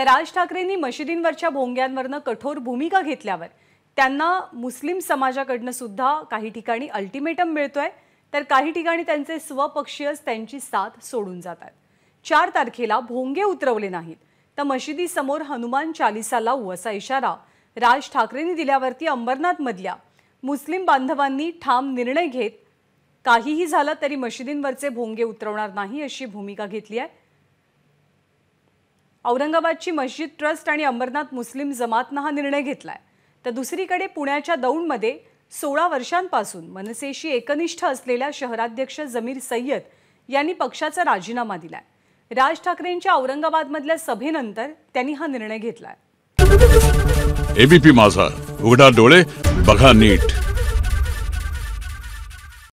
तर राज ठाकरेंनी मशिदींवरच्या भोंग्यांवरनं कठोर भूमिका घेतल्यावर त्यांना मुस्लिम समाजाकडनं सुद्धा काही ठिकाणी अल्टिमेटम मिळतोय तर काही ठिकाणी त्यांचे स्वपक्षीयच त्यांची साथ सोडून जातात चार तारखेला भोंगे उतरवले नाहीत तर मशिदीसमोर हनुमान चालिसा लावू असा इशारा राज ठाकरेंनी दिल्यावरती अंबरनाथमधल्या मुस्लिम बांधवांनी ठाम निर्णय घेत काहीही झालं तरी मशिदींवरचे भोंगे उतरवणार नाही अशी भूमिका घेतली आहे औरंगाबादची मस्जिद ट्रस्ट आणि अंबरनाथ मुस्लिम जमातनं हा निर्णय घेतलाय तर दुसरीकडे पुण्याच्या दौंडमध्ये सोळा वर्षांपासून मनसेशी एकनिष्ठ असलेल्या शहराध्यक्ष जमीर सय्यद यांनी पक्षाचा राजीनामा दिलाय राज ठाकरेंच्या औरंगाबादमधल्या सभेनंतर त्यांनी हा निर्णय घेतलाय एबीपी माझा उघडा डोळे बघा नीट